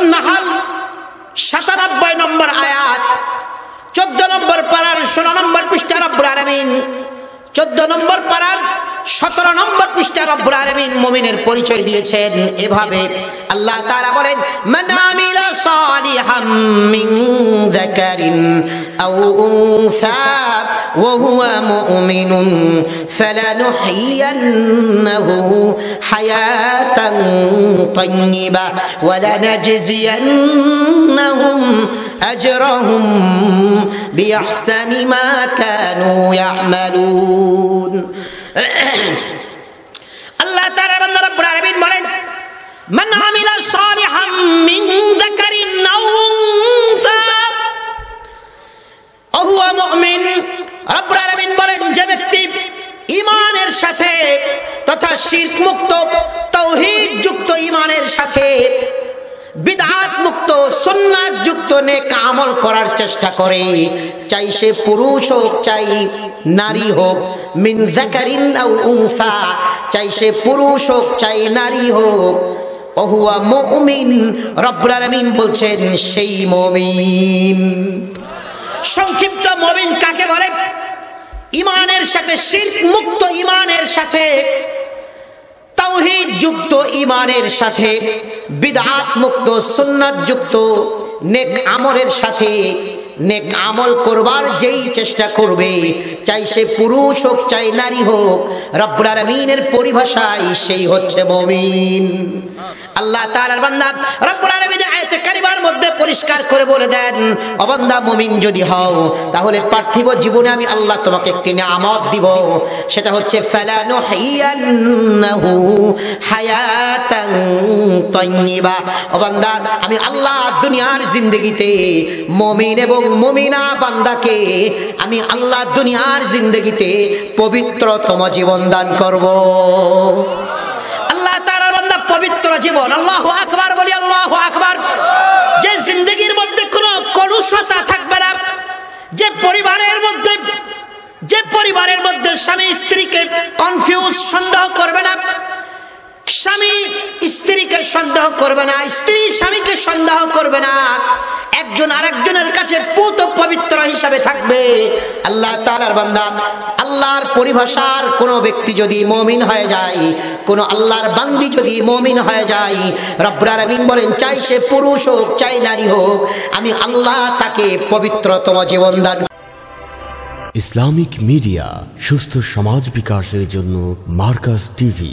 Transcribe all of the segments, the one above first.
সুরাতুন Nahal সাতানব্বই নম্বর আয়াত চোদ্দ নম্বর পাড়ার ষোলো নম্বর পৃষ্ঠা রব্বুল আলমিন চোদ্দ নম্বর পাড়ার 17 নম্বর পৃষ্ঠা রব্বুল আলামিন মুমিনের পরিচয় দিয়েছেন এভাবে আল্লাহ তাআলা বলেন মান আমিলা সালিহাম মিন যাকারিন আও উনসা ওয়া হুয়া মুমিনুন ফালানুহইয়ান্নাহু হায়াতান তাইয়্যিবা ওয়া লানাজজিয়ান্নাহুম أجرهم بأحسن ما كانوا يعملون আল্লাহ তাআলা রব্বুল বলেন মান আমিলা সালিহাম মিন যাকারিন আও উনসা বলেন যে ব্যক্তি ইমানের সাথে তথা শিরক মুক্ত তৌহিদ যুক্ত ইমানের সাথে বিদাত মুক্ত সন্ন্যাস যুক্ত নেক আমল করার চেষ্টা করে চাই সে পুরুষ হোক চাই নারী হোক মিন জাকারিন আও উনসা চাই সে পুরুষ হোক চাই নারী হোক ওহুয়া মুমিন রব্বুল আলামিন বলছেন সেই মুমিন সংক্ষিপ্ত মুমিন কাকে বলে ইমানের সাথে শিরক মুক্ত ইমানের সাথে তাওহীদ যুক্ত ইমানের সাথে বিদাত মুক্ত সুন্নাত যুক্ত নেক আমলের সাথে নেক আমল করবার যেই চেষ্টা করবে চাই সে পুরুষ হোক চাই নারী হোক রব্বুল আলামিনের পরিভাষায় সেই হচ্ছে মুমিন আল্লাহ তাআলার বান্দা রব্বুল আলামিন আয়াতে কারিমার মধ্যে পরিষ্কার করে বলে দেন বান্দা মুমিন যদি হও তাহলে পার্থিব জীবনে আমি আল্লাহ তোমাকে একটি নিয়ামত দিব সেটা হচ্ছে ফালানু হাইয়ান্নাহু হায়াতান তাইয়্যিবা বান্দা আমি আল্লাহ দুনিয়ার জিন্দেগিতে মুমিন এবং মুমিনা বান্দাকে আমি আল্লাহ দুনিয়ার জিন্দেগিতে পবিত্রতম জীবন দান করব পবিত্র জীবন আল্লাহ আকবার বলি আল্লাহ আকবার যে জিন্দগির মধ্যে কোনো কলুষতা থাকবে না যে পরিবারের মধ্যে যে পরিবারের মধ্যে স্বামী স্ত্রীকে কনফিউজ সন্দেহ করবে না স্বামী স্ত্রীকে সন্দেহ করবে না স্ত্রী স্বামীকে সন্দেহ করবে না একজন আরেকজনের কাছে পুত পবিত্র হিসাবে থাকবে আল্লাহ তালার বান্দা আল্লাহর পরিভাষার কোনো ব্যক্তি যদি মমিন হয়ে যায় কোনো আল্লাহর বান্দি যদি মমিন হয়ে যায় রব্বুর আমিন বলেন চাই সে পুরুষ হোক চাই নারী হোক আমি আল্লাহ তাকে পবিত্রতম জীবন দান ইসলামিক মিডিয়া সুস্থ সমাজ বিকাশের জন্য মার্কাস টিভি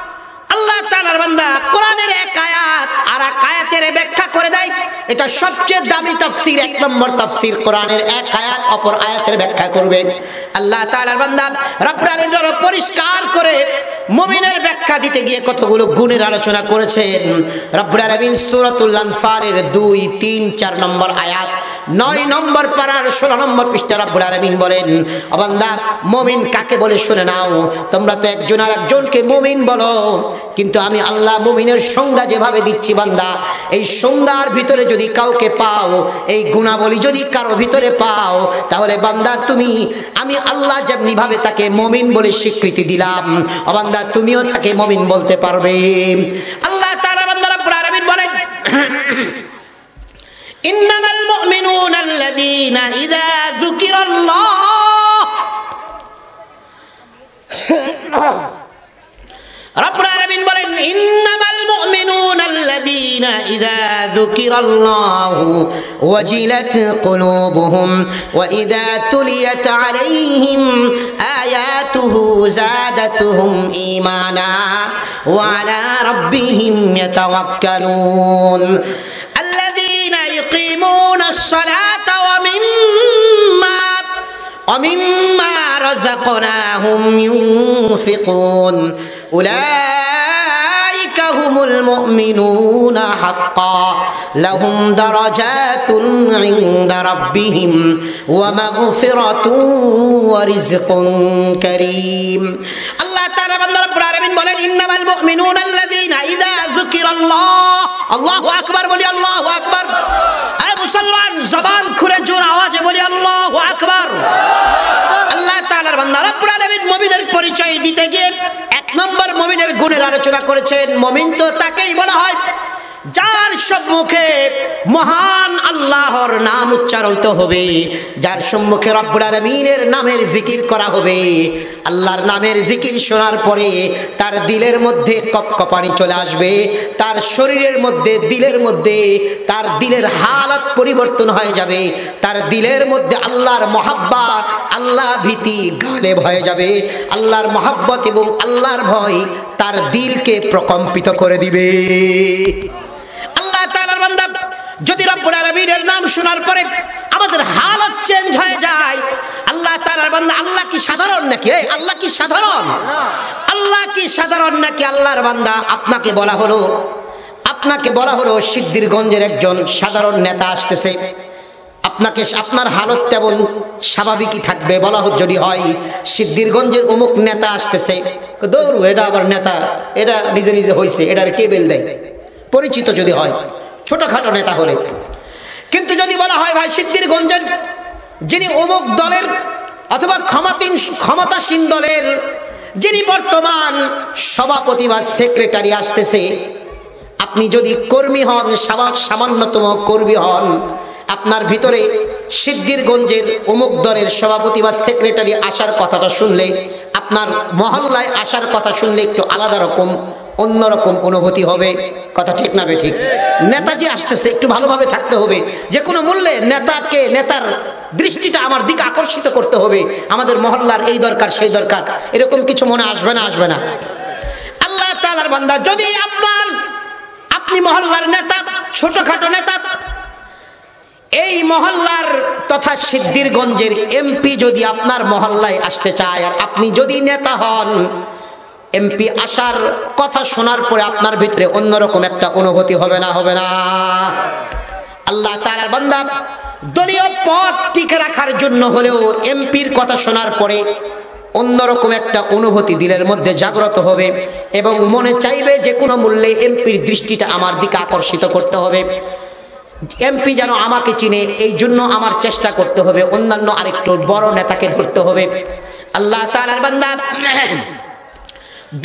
আল্লাহ তাআলার বান্দা কোরআনের এক আয়াত আর এক আয়াতের ব্যাখ্যা করে দেয় এটা সবচেয়ে দামি তাফসীর এক নম্বর তাফসীর কোরআনের এক আয়াত অপর আয়াতের ব্যাখ্যা করবে আল্লাহ তাআলার বান্দা রব্বুল আলামিন পরিষ্কার করে মুমিনের ব্যাখ্যা দিতে গিয়ে কতগুলো গুণের আলোচনা করেছেন রব্বুল আলামিন সূরাতুল আনফারের 2 3 4 নম্বর আয়াত নয় নম্বর পাড়ার ষোলো নম্বর পৃষ্ঠা রাব্বুল আলমিন বলেন অবান্দা মমিন কাকে বলে শুনে নাও তোমরা তো একজন আর একজনকে মমিন বলো কিন্তু আমি আল্লাহ মমিনের সংজ্ঞা যেভাবে দিচ্ছি বান্দা এই সংজ্ঞার ভিতরে যদি কাউকে পাও এই গুণাবলী যদি কারো ভিতরে পাও তাহলে বান্দা তুমি আমি আল্লাহ যেমনিভাবে তাকে মমিন বলে স্বীকৃতি দিলাম অবান্দা তুমিও তাকে মমিন বলতে পারবে আল্লাহ তারা বান্দা রাব্বুল বলেন ইন্নামা المؤمنون الذين إذا ذكر الله رب العالمين بل إنما المؤمنون الذين إذا ذكر الله وجلت قلوبهم وإذا تليت عليهم آياته زادتهم إيمانا وعلى ربهم يتوكلون يقيمون الصلاة ومما ومما رزقناهم ينفقون أولئك هم المؤمنون حقا لهم درجات عند ربهم ومغفرة ورزق كريم الله تعالى رب العالمين إنما المؤمنون الذين إذا ذكر الله মমিনের পরিচয় দিতে গিয়ে এক নম্বর মমিনের গুণের আলোচনা করেছেন মমিন তো তাকেই বলা হয় যার সম্মুখে মহান আল্লাহর নাম উচ্চারিত হবে যার সম্মুখে রব্বুল আলমিনের নামের জিকির করা হবে আল্লাহর নামের জিকির শোনার পরে তার দিলের মধ্যে কপকপানি চলে আসবে তার শরীরের মধ্যে দিলের মধ্যে তার দিলের হালাত পরিবর্তন হয়ে যাবে তার দিলের মধ্যে আল্লাহর মহাব্বা আল্লাহ ভীতি গালেব হয়ে যাবে আল্লাহর মহাব্বত এবং আল্লাহর ভয় তার দিলকে প্রকম্পিত করে দিবে যদি রব্বুল আলমিনের নাম শোনার পরে আমাদের হালত চেঞ্জ হয়ে যায় আল্লাহ তার বান্দা আল্লাহ কি সাধারণ নাকি আল্লাহ কি সাধারণ আল্লাহ কি সাধারণ নাকি আল্লাহর বান্দা আপনাকে বলা হলো আপনাকে বলা হলো সিদ্দিরগঞ্জের একজন সাধারণ নেতা আসতেছে আপনাকে আপনার হালত তেমন স্বাভাবিকই থাকবে বলা যদি হয় সিদ্দিরগঞ্জের অমুক নেতা আসতেছে দৌড় এটা আবার নেতা এটা নিজে নিজে হয়েছে এটার কেবেল দেয় পরিচিত যদি হয় ছোটোখাটো নেতা হলে কিন্তু যদি বলা হয় ভাই সিদ্ধিরগঞ্জের যিনি অমুক দলের অথবা ক্ষমাতীন ক্ষমতাসীন দলের যিনি বর্তমান সভাপতি বা সেক্রেটারি আসতেছে আপনি যদি কর্মী হন সামান্যতম কর্মী হন আপনার ভিতরে সিদ্ধিরগঞ্জের অমুক দলের সভাপতি বা সেক্রেটারি আসার কথাটা শুনলে আপনার মহল্লায় আসার কথা শুনলে একটু আলাদা রকম অন্যরকম অনুভূতি হবে কথা ঠিক না ঠিক নেতাজি আসতেছে একটু ভালোভাবে থাকতে হবে যে কোনো মূল্যে নেতাকে নেতার দৃষ্টিটা আমার দিকে আকর্ষিত করতে হবে আমাদের মহল্লার এই দরকার সেই দরকার এরকম কিছু মনে আসবে না আসবে না আল্লাহ তালার বান্দা যদি আপনার আপনি মহল্লার নেতা ছোটখাটো নেতা এই মহল্লার তথা সিদ্ধিরগঞ্জের এমপি যদি আপনার মহল্লায় আসতে চায় আর আপনি যদি নেতা হন এমপি আসার কথা শোনার পরে আপনার ভিতরে অন্যরকম একটা অনুভূতি হবে না হবে না আল্লাহ তার বান্দা দলীয় পদ টিকে রাখার জন্য হলেও এমপির কথা শোনার পরে অন্যরকম একটা অনুভূতি দিলের মধ্যে জাগ্রত হবে এবং মনে চাইবে যে কোনো মূল্যে এমপির দৃষ্টিটা আমার দিকে আকর্ষিত করতে হবে এমপি যেন আমাকে চিনে এই জন্য আমার চেষ্টা করতে হবে অন্যান্য আরেকটু বড় নেতাকে ধরতে হবে আল্লাহ তালার বান্দা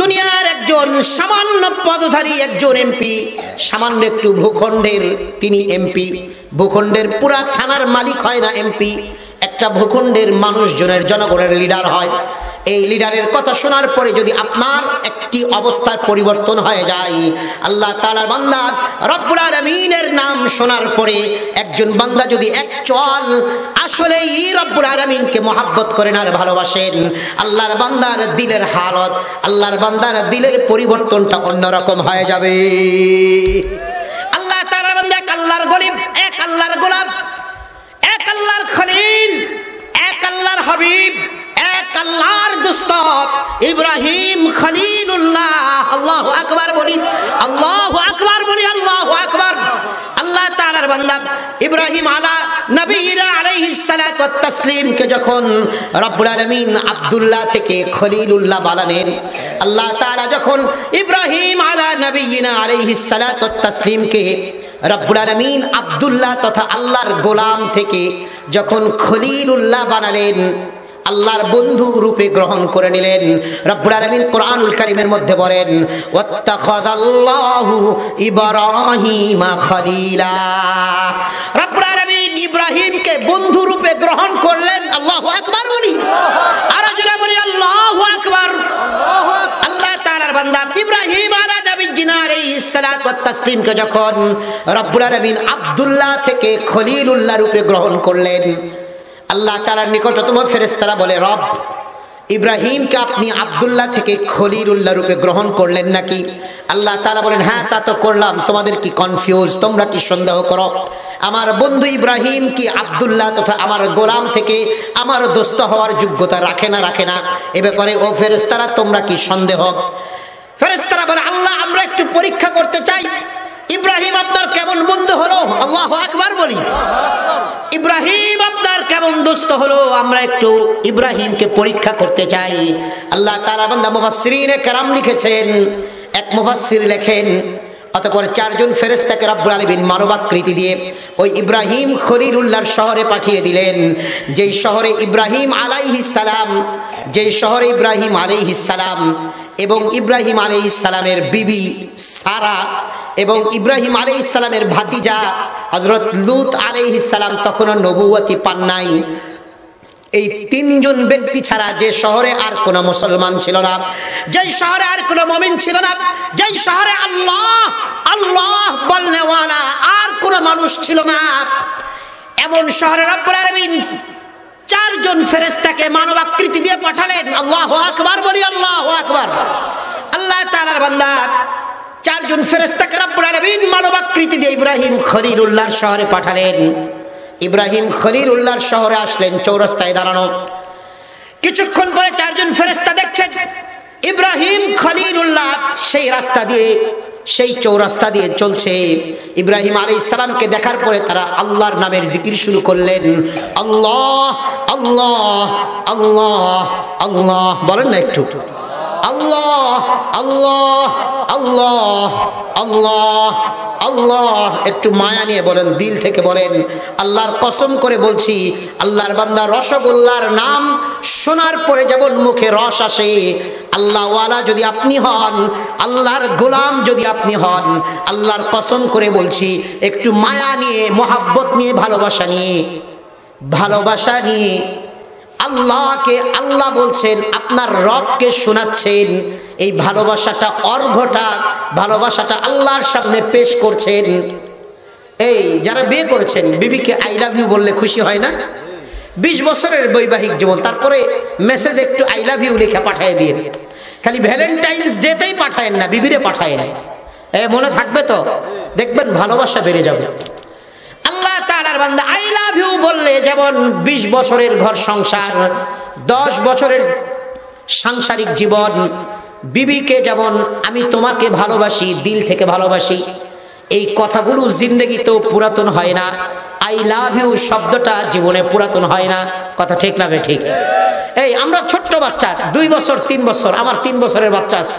দুনিয়ার একজন সামান্য পদধারী একজন এমপি সামান্য একটু ভূখণ্ডের তিনি এমপি ভূখণ্ডের পুরা থানার মালিক হয় না এমপি একটা ভূখণ্ডের মানুষজনের জনগণের লিডার হয় এই লিডারের কথা শোনার পরে যদি আপনার একটি অবস্থার পরিবর্তন হয়ে যায় আল্লাহ তালা বান্দা রব্বুল আলমিনের নাম শোনার পরে একজন বান্দা যদি এক চল আসলেই রব্বুল আলমিনকে মহাব্বত করেন আর ভালোবাসেন আল্লাহর বান্দার দিলের হালত আল্লাহর বান্দার দিলের পরিবর্তনটা অন্যরকম হয়ে যাবে আল্লাহ তালার বান্দা এক আল্লাহর গরিব এক আল্লাহর গোলাপ এক আল্লাহর খলিল এক আল্লাহর হাবিব আল্লাহর দুস্ত ইব্রাহিম খলিলুল্লাহ আল্লাহ আকবার বলি আল্লাহ আকবার বলি আল্লাহ আকবার আল্লাহ তালার বান্দা ইব্রাহিম আলা নবীরা আলাইহিস সালাতু তসলিমকে যখন রব্বুল আলামিন আব্দুল্লাহ থেকে খলিলুল্লাহ বানালেন আল্লাহ তাআলা যখন ইব্রাহিম আলা নবীনা আলাইহিস সালাতু তাসলিমকে রব্বুল আলামিন আব্দুল্লাহ তথা আল্লাহর গোলাম থেকে যখন খলিলুল্লাহ বানালেন আল্লাহর বন্ধু রূপে গ্রহণ করে নিলেন রব্বুল আলামিন কোরআনুল কারীমের মধ্যে বলেন ইব্রাহিমা খলিলা রব্বুল আলামিন ইব্রাহিমকে বন্ধু রূপে গ্রহণ করলেন আল্লাহু আকবার বলি আরো জোরে বলি আল্লাহ আকবার আল্লাহ তাআলার বান্দা ইব্রাহিম আলা নবীজিনা আলাইহিস সালাত তাসলিমকে যখন রব্বুল আলামিন আব্দুল্লাহ থেকে খলিলুল্লাহ রূপে গ্রহণ করলেন আল্লাহ তালার নিকটতম ফেরেস্তারা বলে রব ইব্রাহিমকে আপনি আবদুল্লাহ থেকে খলির উল্লাহ রূপে গ্রহণ করলেন নাকি আল্লাহ তালা বলেন হ্যাঁ তা তো করলাম তোমাদের কি কনফিউজ তোমরা কি সন্দেহ করো আমার বন্ধু ইব্রাহিম কি আবদুল্লাহ তথা আমার গোলাম থেকে আমার দোস্ত হওয়ার যোগ্যতা রাখে না রাখে না এ ব্যাপারে ও ফেরেস্তারা তোমরা কি সন্দেহ ফেরেস্তারা বলে আল্লাহ আমরা একটু পরীক্ষা করতে চাই ইব্রাহিম আপনার কেমন বন্ধু হলো আল্লাহ আকবার বলি ইব্রাহিম আপনার কেমন দোস্ত হলো আমরা একটু ইব্রাহিমকে পরীক্ষা করতে চাই আল্লাহ তালা বান্দা মুফাসরিনে কারাম লিখেছেন এক মুফাসির লেখেন অতপর চারজন ফেরেস্তাকে রব্বুল আলমিন মানবাকৃতি দিয়ে ওই ইব্রাহিম খলিলুল্লাহর শহরে পাঠিয়ে দিলেন যেই শহরে ইব্রাহিম সালাম যেই শহরে ইব্রাহিম সালাম এবং ইব্রাহিম সালামের বিবি সারা এবং ইব্রাহিম আলি ইসলামের ভাতিজা হজরত লুত আলি ইসলাম তখনও নবুয়তি পান নাই এই তিনজন ব্যক্তি ছাড়া যে শহরে আর কোন মুসলমান ছিল না যে শহরে আর কোন মমিন ছিল না যে শহরে আল্লাহ আল্লাহ বললে আর কোনো মানুষ ছিল না এমন শহরে চারজন আলমিন চারজন ফেরেস্তাকে আকৃতি দিয়ে পাঠালেন আল্লাহ আকবর বলি আল্লাহ আকবর আল্লাহ তার বান্দা চারজন ফেরেস্তাকে রাব্বুল আলামিন মানবাকৃতি দিয়ে ইব্রাহিম খলিলুল্লাহর শহরে পাঠালেন ইব্রাহিম খলিলুল্লাহর শহরে আসলেন চৌরাস্তায় দাঁড়ানো কিছুক্ষণ পরে চারজন ফেরেস্তা দেখছেন ইব্রাহিম খলিলুল্লাহ সেই রাস্তা দিয়ে সেই চৌরাস্তা দিয়ে চলছে ইব্রাহিম আলী ইসলামকে দেখার পরে তারা আল্লাহর নামের জিকির শুরু করলেন আল্লাহ আল্লাহ আল্লাহ আল্লাহ বলেন না একটু আল্লাহ আল্লাহ আল্লাহ আল্লাহ আল্লাহ একটু মায়া নিয়ে বলেন দিল থেকে বলেন আল্লাহর কসম করে বলছি আল্লাহর বান্দা রসগোল্লার নাম শোনার পরে যেমন মুখে রস আসে আল্লাহওয়ালা যদি আপনি হন আল্লাহর গোলাম যদি আপনি হন আল্লাহর কসম করে বলছি একটু মায়া নিয়ে মোহাব্বত নিয়ে ভালোবাসা নিয়ে ভালোবাসা নিয়ে আল্লাহকে আল্লাহ বলছেন আপনার রবকে শোনাচ্ছেন এই ভালোবাসাটা অর্ঘটা ভালোবাসাটা আল্লাহর সামনে পেশ করছেন এই যারা বিয়ে করেছেন বিবিকে আই লাভ ইউ বললে খুশি হয় না ২০ বছরের বৈবাহিক জীবন তারপরে মেসেজ একটু আই লাভ ইউ লিখে পাঠিয়ে দিয়ে খালি ভ্যালেন্টাইন্স ডেতেই পাঠায়েন না বিবিরে পাঠায় না এ মনে থাকবে তো দেখবেন ভালোবাসা বেড়ে যাবে আল্লাহর বান্দা আই লাভ ইউ বললে যেমন ২০ বছরের ঘর সংসার দশ বছরের সাংসারিক জীবন বিবিকে যেমন আমি তোমাকে ভালোবাসি দিল থেকে ভালোবাসি এই কথাগুলো তো পুরাতন হয় না আই লাভ ইউ শব্দটা জীবনে পুরাতন হয় না কথা ঠিক না ঠিক এই আমরা ছোট্ট বাচ্চা দুই বছর তিন বছর আমার তিন বছরের বাচ্চা আছে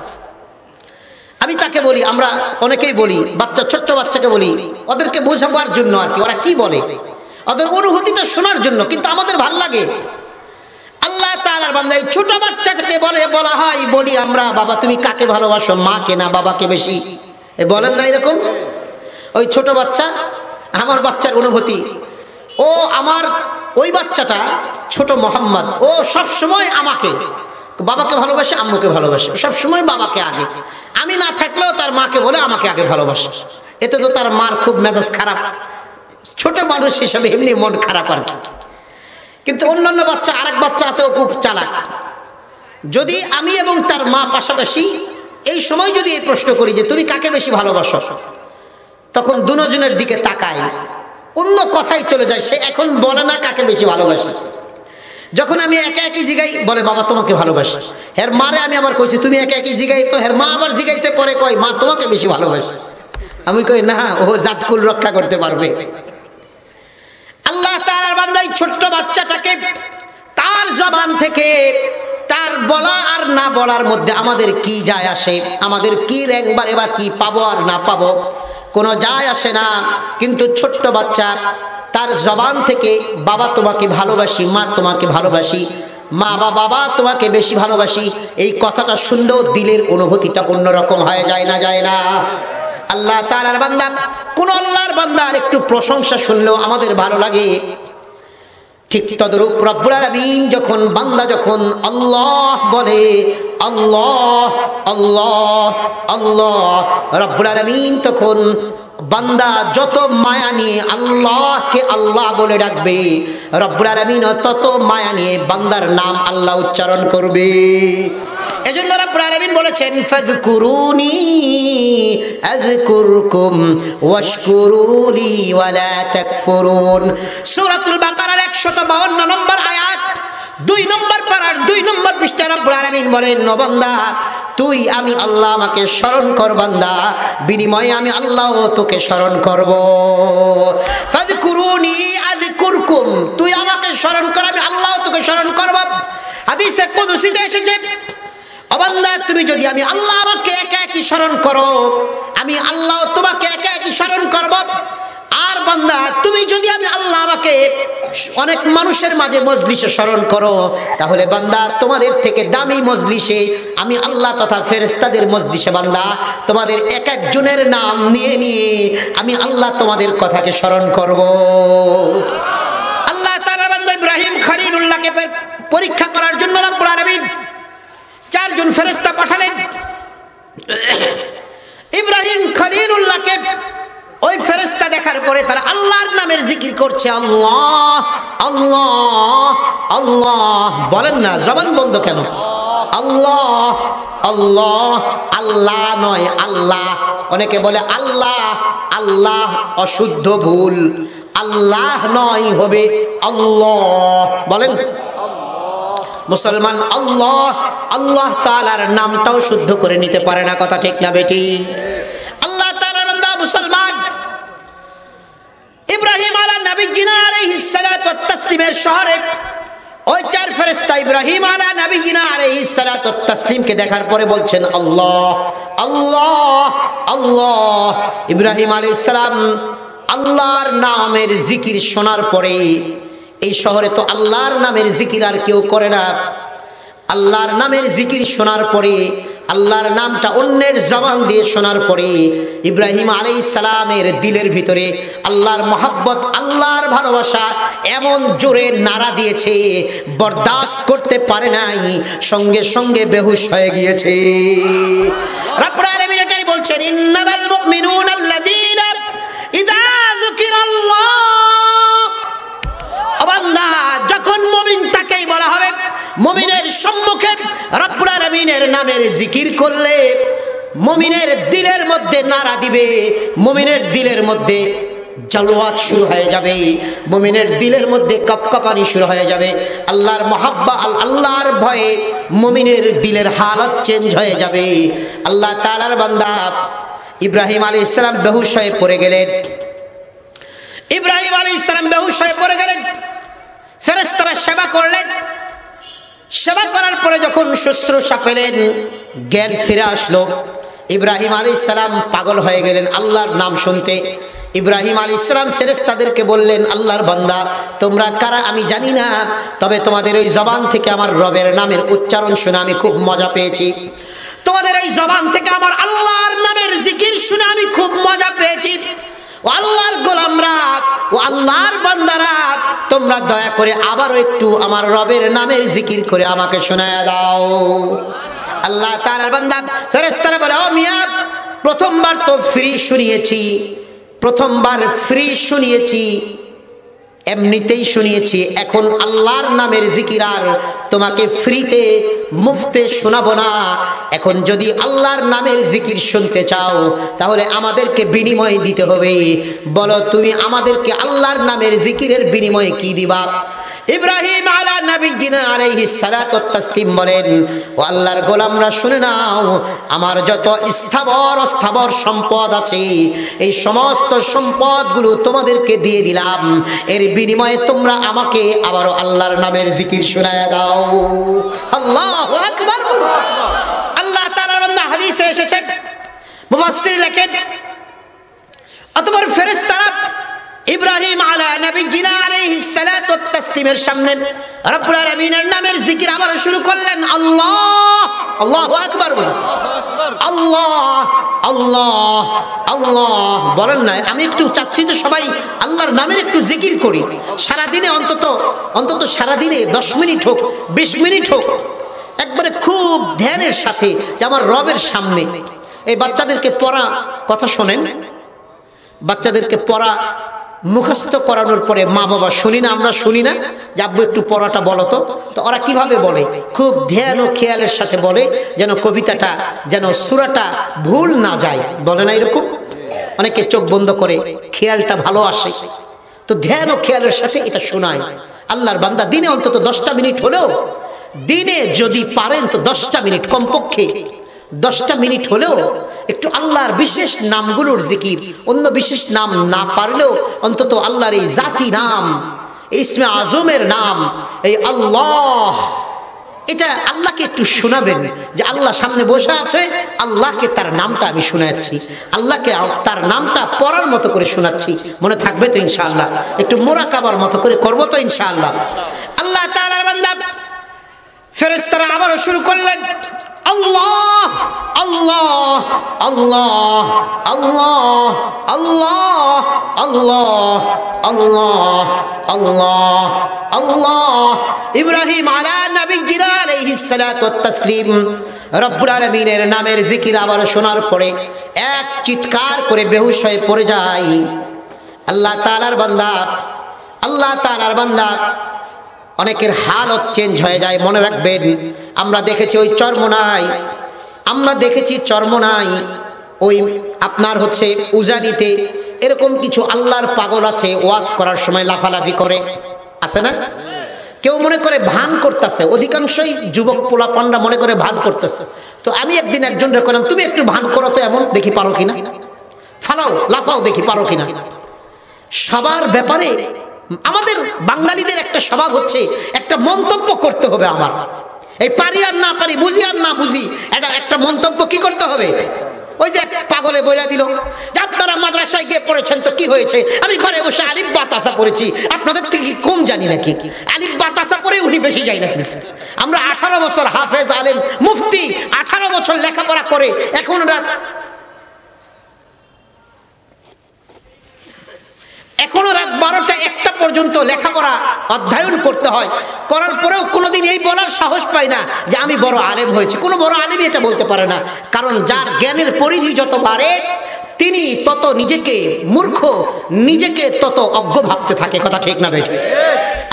আমি তাকে বলি আমরা অনেকেই বলি বাচ্চা ছোট্ট বাচ্চাকে বলি ওদেরকে বোঝাবার জন্য আর কি ওরা কি বলে ওদের অনুভূতিটা শোনার জন্য কিন্তু আমাদের ভাল লাগে আল্লাহ তালার বান্দা এই ছোট বাচ্চাকে বলে বলা হয় বলি আমরা বাবা তুমি কাকে ভালোবাসো মাকে না বাবাকে বেশি এ বলেন না এরকম ওই ছোট বাচ্চা আমার বাচ্চার অনুভূতি ও আমার ওই বাচ্চাটা ছোট মোহাম্মদ ও সবসময় আমাকে বাবাকে ভালোবাসে আম্মুকে ভালোবাসে সবসময় বাবাকে আগে আমি না থাকলেও তার মাকে বলে আমাকে আগে ভালোবাসো এতে তো তার মার খুব মেজাজ খারাপ ছোট মানুষ হিসাবে এমনি মন খারাপ আর কিন্তু অন্যান্য বাচ্চা আরেক বাচ্চা আছে ও খুব চালাক যদি আমি এবং তার মা পাশাপাশি এই সময় যদি এই প্রশ্ন করি যে তুমি কাকে বেশি ভালোবাসো তখন দুজনের দিকে তাকায় অন্য কথাই চলে যায় সে এখন বলে না কাকে বেশি ভালোবাসে যখন আমি একে একই জিগাই বলে বাবা তোমাকে ভালোবাসি হের মারে আমি আবার কইছি তুমি একে একই জিগাই তো হের মা আবার জিগাইছে পরে কয় মা তোমাকে বেশি ভালোবাসি আমি কই না ও জাতকুল রক্ষা করতে পারবে আল্লাহ তার বান্দাই ছোট্ট বাচ্চাটাকে তার জবান থেকে তার বলা আর না বলার মধ্যে আমাদের কি যায় আসে আমাদের কি র্যাঙ্ক বারে বা কি পাবো আর না পাবো কোনো যায় আসে না কিন্তু ছোট্ট বাচ্চা তার জবান থেকে বাবা তোমাকে ভালোবাসি মা তোমাকে ভালোবাসি মা বা বাবা তোমাকে বেশি ভালোবাসি এই কথাটা শুনলেও দিলের অনুভূতিটা অন্যরকম হয়ে যায় না যায় না আল্লাহ তালার বান্দা কোন আল্লাহর বান্দার একটু প্রশংসা শুনলেও আমাদের ভালো লাগে ঠিক তদরূপ রব্বুল আলমিন যখন বান্দা যখন আল্লাহ বলে আল্লাহ আল্লাহ আল্লাহ রব্বুল আলমিন তখন বান্দা যত মায়া নিয়ে আল্লাহকে আল্লাহ বলে ডাকবে রব্বুল আলমিন তত মায়া নিয়ে বান্দার নাম আল্লাহ উচ্চারণ করবে এজন্য রব্বুল আলামিন বলেছেন ফাযকুরুনি আযকুরকুম ওয়াশকুরুলি ওয়ালা তাকফুরুন সূরাতুল বাকারার 152 নম্বর আয়াত দুই নম্বর পাড়ার দুই নম্বর পৃষ্ঠা রব্বুল আলামিন বলেন নবন্দা তুই আমি আল্লাহ আমাকে স্মরণ কর বান্দা বিনিময়ে আমি আল্লাহ তোকে স্মরণ করব ফাযকুরুনি আযকুরকুম তুই আমাকে স্মরণ কর আমি আল্লাহ তোকে স্মরণ করব হাদিসে কুদসিতে এসেছে বান্দা তুমি যদি আমি আল্লাহ আমাকে একা একই স্মরণ করো আমি আল্লাহ তোমাকে একা একই স্মরণ করব আর বান্দা তুমি যদি আমি আল্লাহ আমাকে অনেক মানুষের মাঝে মজলিসে স্মরণ করো তাহলে বান্দা তোমাদের থেকে দামি মজলিসে আমি আল্লাহ তথা ফেরেস্তাদের মজলিসে বান্দা তোমাদের এক একজনের নাম নিয়ে নিয়ে আমি আল্লাহ তোমাদের কথাকে স্মরণ করব আল্লাহ তারা বান্দা ইব্রাহিম উল্লাহকে পরীক্ষা করার জন্য চারজন ফেরেস্তা পাঠালেন ইব্রাহিম উল্লাহকে ওই ফেরেস্তা দেখার পরে তারা আল্লাহর নামের জিকির করছে আল্লাহ আল্লাহ আল্লাহ বলেন না জবান বন্ধ কেন আল্লাহ আল্লাহ আল্লাহ নয় আল্লাহ অনেকে বলে আল্লাহ আল্লাহ অশুদ্ধ ভুল আল্লাহ নয় হবে আল্লাহ বলেন মুসলমান আল্লাহ আল্লাহ তালার নামটাও শুদ্ধ করে নিতে পারে না কথা ঠিক না বেটি আল্লাহ তালার মুসলমান ইব্রাহিম আলা নাবিগিনা আলাইহিস সালাত ওয়াত তাসলিমের শহরে ওই চার ফেরেশতা ইব্রাহিম আলা নাবিগিনা আলাইহিস সালাত ওয়াত তাসলিমকে দেখার পরে বলছেন আল্লাহ আল্লাহ আল্লাহ ইব্রাহিম আলাইহিস সালাম আল্লাহর নামের জিকির শোনার পরে এই শহরে তো আল্লাহর নামের জিকির আর কেউ করে না আল্লাহর নামের জিকির শোনার পরে আল্লাহর নামটা অন্যের জবান দিয়ে শোনার পরে ইব্রাহিম আলাই সালামের দিলের ভিতরে আল্লাহর মহাব্বত আল্লাহর ভালোবাসা এমন জোরে নাড়া দিয়েছে বরদাস্ত করতে পারে নাই সঙ্গে সঙ্গে বেহুশ হয়ে গিয়েছে এটাই বলছেন ইন্নাল মুমিনুন আল্লাযীনা ইযা যুকিরাল্লাহ মমিনের সম্মুখে রব্বুল আলমিনের নামের জিকির করলে মুমিনের দিলের মধ্যে নাড়া দিবে মমিনের দিলের মধ্যে জালোয়াত শুরু হয়ে যাবে মুমিনের দিলের মধ্যে কাঁপকাপানি শুরু হয়ে যাবে আল্লাহর মহাব্বা আল্লাহর ভয়ে মুমিনের দিলের হালত চেঞ্জ হয়ে যাবে আল্লাহ তালার বান্দা ইব্রাহিম আলী ইসলাম বেহুশ হয়ে পড়ে গেলেন ইব্রাহিম আলী ইসলাম বেহুশ হয়ে পড়ে গেলেন ফেরেস্তারা সেবা করলেন সেবা করার পরে যখন শুশ্রূষা পেলেন জ্ঞান ফিরে আসলো ইব্রাহিম আলী ইসলাম পাগল হয়ে গেলেন আল্লাহর নাম শুনতে ইব্রাহিম আলী ইসলাম ফেরেস্তাদেরকে বললেন আল্লাহর বান্দা তোমরা কারা আমি জানি না তবে তোমাদের ওই জবান থেকে আমার রবের নামের উচ্চারণ শুনে আমি খুব মজা পেয়েছি তোমাদের এই জবান থেকে আমার আল্লাহর নামের জিকির শুনে আমি খুব মজা পেয়েছি ও আল্লাহর গোলামরা ও আল্লাহর বান্দারা তোমরা দয়া করে আবারও একটু আমার রবের নামের জিকির করে আমাকে শোনায় দাও আল্লাহ তার বান্দা ফেরেস্তারা বলে ও মিয়া প্রথমবার তো ফ্রি শুনিয়েছি প্রথমবার ফ্রি শুনিয়েছি এমনিতেই শুনিয়েছি এখন আল্লাহর নামের জিকির আর তোমাকে ফ্রিতে মুফতে শোনাবো না এখন যদি আল্লাহর নামের জিকির শুনতে চাও তাহলে আমাদেরকে বিনিময় দিতে হবে বলো তুমি আমাদেরকে আল্লাহর নামের জিকিরের বিনিময়ে কি দিবা ইব্রাহিম আলা নাবিগিনা আলাইহি সালাত তাসলিম বলেন ও আল্লাহর গোলামরা শুনে নাও আমার যত স্থাবর অস্থাবর সম্পদ আছে এই সমস্ত সম্পদগুলো তোমাদেরকে দিয়ে দিলাম এর বিনিময়ে তোমরা আমাকে আবারো আল্লাহর নামের জিকির শোনায় দাও আল্লাহু আকবার আল্লাহ তাআলার বান্দা হাদিসে এসেছে মুফাসসির লেখেন অতঃপর ফেরেশতারা ইব্রাহিম আলা নবীনা আলাইহিস সালাতু ওয়াত তাসলিমের সামনে রব্বুল আলামিনের নামের জিকির আবার শুরু করলেন আল্লাহ আল্লাহু আকবার বলেন আল্লাহ আল্লাহ আল্লাহ বলেন না আমি একটু চাচ্ছি যে সবাই আল্লাহর নামের একটু জিকির করি সারাদিনে অন্তত অন্তত সারাদিনে দশ মিনিট হোক বিশ মিনিট হোক একবারে খুব ধ্যানের সাথে যে আমার রবের সামনে এই বাচ্চাদেরকে পড়া কথা শোনেন বাচ্চাদেরকে পড়া মুখস্থ করানোর পরে মা বাবা শুনি না আমরা শুনি না যে আব্বু একটু পড়াটা বলো তো তো ওরা কিভাবে বলে খুব ধ্যান ও খেয়ালের সাথে বলে যেন কবিতাটা যেন সুরাটা ভুল না যায় বলে না এরকম অনেকে চোখ বন্ধ করে খেয়ালটা ভালো আসে তো ধ্যান ও খেয়ালের সাথে এটা শোনায় আল্লাহর বান্দা দিনে অন্তত দশটা মিনিট হলেও দিনে যদি পারেন তো দশটা মিনিট কমপক্ষে দশটা মিনিট হলেও একটু আল্লাহর বিশেষ নামগুলোর জিকির অন্য বিশেষ নাম না পারলেও অন্তত আল্লাহর এই জাতি নাম ইসমে আজমের নাম এই আল্লাহ এটা আল্লাহকে একটু শোনাবেন যে আল্লাহ সামনে বসে আছে আল্লাহকে তার নামটা আমি শোনাচ্ছি আল্লাহকে তার নামটা পড়ার মতো করে শোনাচ্ছি মনে থাকবে তো ইনশাআল্লাহ একটু কাবার মতো করে করবো তো ইনশাআল্লাহ আল্লাহ ফেরেস্তারা আবারও শুরু করলেন আল্লাহ আল্লাহ আল্লাহ আল্লাহ আল্লাহ আল্লাহ আল্লাহ আল্লাহ আল্লাহ ইব্রাহিম আলা নবীজিরা আলাইহিস সালাতু ওয়াত তাসলিম রব্বুল আলামিনের নামের জিকির আবার শোনার পরে এক চিৎকার করে বেহুশ হয়ে পড়ে যায় আল্লাহ তাআলার বান্দা আল্লাহ তাআলার বান্দা অনেকের হালত চেঞ্জ হয়ে যায় মনে রাখবেন আমরা দেখেছি ওই চর্মনাই আমরা দেখেছি চর্মনাই ওই আপনার হচ্ছে উজানিতে এরকম কিছু আল্লাহর পাগল আছে ওয়াজ করার সময় লাফালাফি করে আছে না কেউ মনে করে ভান করতেছে অধিকাংশই যুবক পোলাপানরা মনে করে ভান করতেছে তো আমি একদিন একজন করলাম তুমি একটু ভান করো তো এমন দেখি পারো কিনা ফালাও লাফাও দেখি পারো কিনা সবার ব্যাপারে আমাদের বাঙালিদের একটা স্বভাব হচ্ছে একটা মন্তব্য করতে হবে আমার এই পারি আর না পারি বুঝি আর না বুঝি এটা একটা মন্তব্য কি করতে হবে ওই যে পাগলে বইলা দিল আপনারা মাদ্রাসায় গিয়ে পড়েছেন তো কি হয়েছে আমি ঘরে বসে আলিফ বাতাসা পড়েছি আপনাদের থেকে কম জানি নাকি আলিফ বাতাসা পরে উনি বেশি যাই না আমরা আঠারো বছর হাফেজ আলেম মুফতি আঠারো বছর লেখাপড়া করে এখন এখনো রাত বারোটা একটা পর্যন্ত লেখাপড়া অধ্যয়ন করতে হয় করার পরেও কোনোদিন এই বলার সাহস পাই না যে আমি বড় আলেম হয়েছি কোনো বড় আলেমই এটা বলতে পারে না কারণ যার জ্ঞানের পরিধি যত বাড়ে তিনি তত নিজেকে মূর্খ নিজেকে তত অজ্ঞ ভাবতে থাকে কথা ঠিক না বেঠিক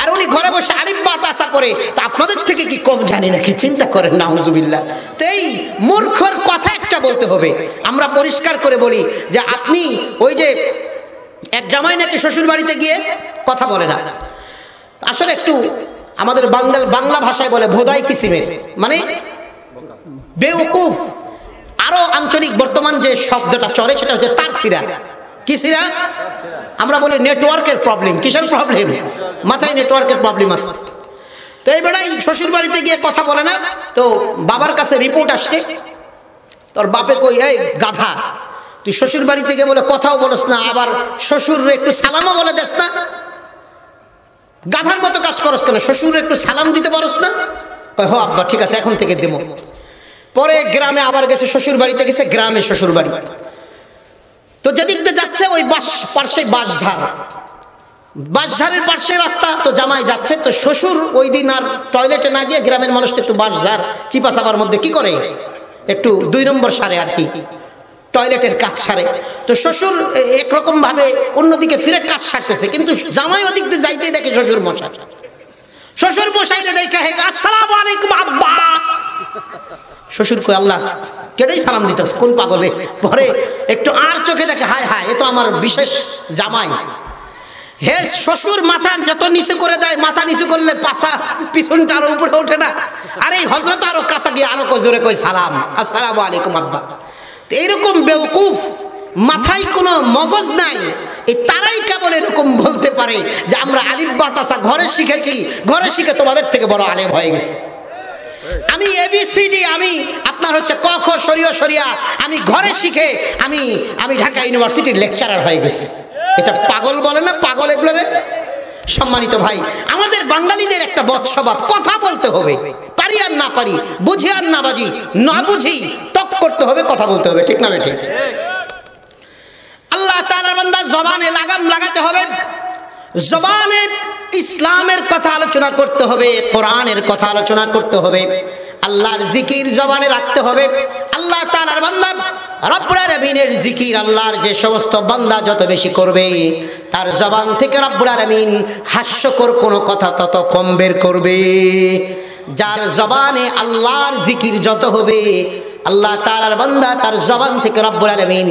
আর উনি ঘরে বসে আলিম বাত আশা করে তা আপনাদের থেকে কি কম জানি নাকি চিন্তা করেন না হুজুবিল্লা তো এই মূর্খর কথা একটা বলতে হবে আমরা পরিষ্কার করে বলি যে আপনি ওই যে এক জামাই নাকি শ্বশুর বাড়িতে গিয়ে কথা বলে না আসলে একটু আমাদের বাঙ্গাল বাংলা ভাষায় বলে ভোদাই কিসিমের মানে বেউকুফ আরো আঞ্চলিক বর্তমান যে শব্দটা চলে সেটা হচ্ছে তার কি কিসিরা আমরা বলি নেটওয়ার্কের প্রবলেম কিসের প্রবলেম মাথায় নেটওয়ার্কের প্রবলেম আছে তো এই বেড়াই শ্বশুর বাড়িতে গিয়ে কথা বলে না তো বাবার কাছে রিপোর্ট আসছে তোর বাপে কই এই গাধা তুই শ্বশুর বাড়িতে গিয়ে বলে কথাও বলস না আবার শ্বশুর একটু সালামও বলে দেস না গাধার মতো কাজ করস কেন শ্বশুর একটু সালাম দিতে পারস না হো আব্বা ঠিক আছে এখন থেকে দেবো পরে গ্রামে আবার গেছে শ্বশুর বাড়িতে গেছে গ্রামে শ্বশুর বাড়ি তো যেদিকতে যাচ্ছে ওই বাস পার্শ্বে বাঁশঝাড় বাঁশঝাড়ের পার্শ্বে রাস্তা তো জামাই যাচ্ছে তো শ্বশুর ওই দিন আর টয়লেটে না গিয়ে গ্রামের মানুষটা একটু বাঁশঝাড় চিপা চাপার মধ্যে কি করে একটু দুই নম্বর সারে আর কি টয়লেটের কাজ সারে তো শ্বশুর একরকমভাবে অন্যদিকে ফিরে কাজ সারতেছে কিন্তু জামাই ওদিক দিয়ে যাইতেই দেখে শ্বশুর মশা শ্বশুর মশাইলে দেখে হে আসসালাম আলাইকুম আব্বা শ্বশুর কই আল্লাহ কেটেই সালাম দিতেছ কোন পাগলে পরে একটু আর চোখে দেখে হায় হায় এ তো আমার বিশেষ জামাই হে শ্বশুর মাথা যত নিচু করে দেয় মাথা নিচু করলে পাশা পিছনটা আরো উপরে ওঠে না আর এই হজরত আরো কাছা গিয়ে আরো জোরে কই সালাম আসসালাম আলাইকুম আব্বা এরকম বেউকুফ মাথায় কোনো মগজ নাই এই তারাই কেবল এরকম বলতে পারে যে আমরা আলিফ বাতাসা ঘরে শিখেছি ঘরে শিখে তোমাদের থেকে বড় আলেম হয়ে গেছে আমি এবিসিডি আমি আপনার হচ্ছে কখ সরিয় সরিয়া আমি ঘরে শিখে আমি আমি ঢাকা ইউনিভার্সিটির লেকচারার হয়ে গেছি এটা পাগল বলে না পাগল এগুলো সম্মানিত ভাই আমাদের বাঙালিদের একটা বৎসভাব কথা বলতে হবে পারি আর না পারি বুঝি আর না বাজি না বুঝি করতে হবে কথা বলতে হবে ঠিক না ঠিক আল্লাহ জবানে লাগাম লাগাতে হবে জবানে ইসলামের কথা আলোচনা করতে হবে কোরআনের কথা আলোচনা করতে হবে আল্লাহর জিকির জবানে রাখতে হবে আল্লাহ তালার বান্দা রব্বুর আমিনের জিকির আল্লাহর যে সমস্ত বান্দা যত বেশি করবে তার জবান থেকে রব্বুর আমিন হাস্যকর কোনো কথা তত কম বের করবে যার জবানে আল্লাহর জিকির যত হবে আল্লাহ তালার বান্দা তার জবান থেকে রব্বুল আলমিন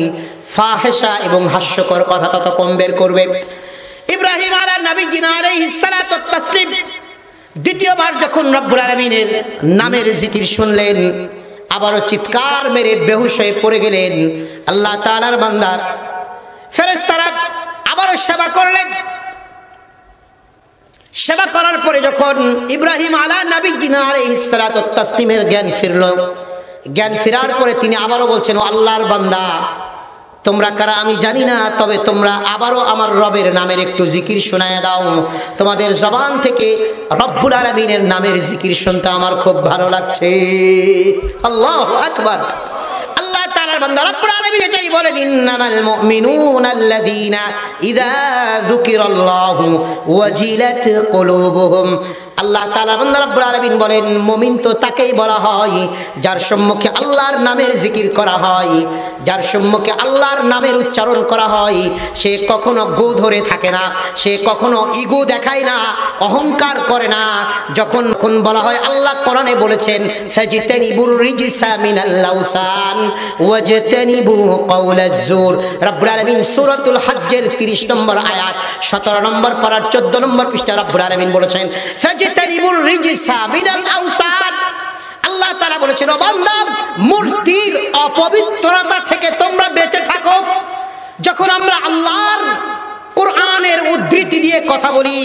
ফাহেসা এবং হাস্যকর কথা তত কম বের করবে ইব্রাহিম আলা নবী তসলিম দ্বিতীয়বার যখন রব্বুল আলমিনের নামের জিকির শুনলেন আবারও চিৎকার মেরে বেহুশ হয়ে পড়ে গেলেন আল্লাহ তালার বান্দার ফেরেজ তারা আবারও সেবা করলেন সেবা করার পরে যখন ইব্রাহিম আলা নবী গিনা আলহ ইসালাত জ্ঞান ফিরল জ্ঞান ফেরার পরে তিনি আবারও বলছেন ও আল্লাহর বান্দা তোমরা কারা আমি জানি না তবে তোমরা আবারও আমার রবের নামের একটু জিকির শোনায় দাও তোমাদের জবান থেকে রব্বুল আলমিনের নামের জিকির শুনতে আমার খুব ভালো লাগছে আল্লাহ আকবার আল্লাহ তাআলার বান্দা আল্লাহ তালা রাব্বুল আলমিন বলেন মমিন তো তাকেই বলা হয় যার সম্মুখে আল্লাহর নামের জিকির করা হয় যার সম্মুখে আল্লাহর নামের উচ্চারণ করা হয় সে কখনো গো ধরে থাকে না সে কখনো ইগু দেখায় না অহংকার করে না যখন কোন বলা হয় আল্লাহ করণে বলেছেন ফাজিতানিবুর 30 নম্বর আয়াত সতেরো নম্বর পারার চোদ্দ নম্বর পৃষ্ঠা রব্বুল আলমিন বলেছেন ফেজ ওয়াজতানিবুল রিজসা মিনাল আওসান আল্লাহ তারা বলেছেন ও মূর্তির অপবিত্রতা থেকে তোমরা বেঁচে থাকো যখন আমরা আল্লাহর কোরআনের উদ্ধৃতি দিয়ে কথা বলি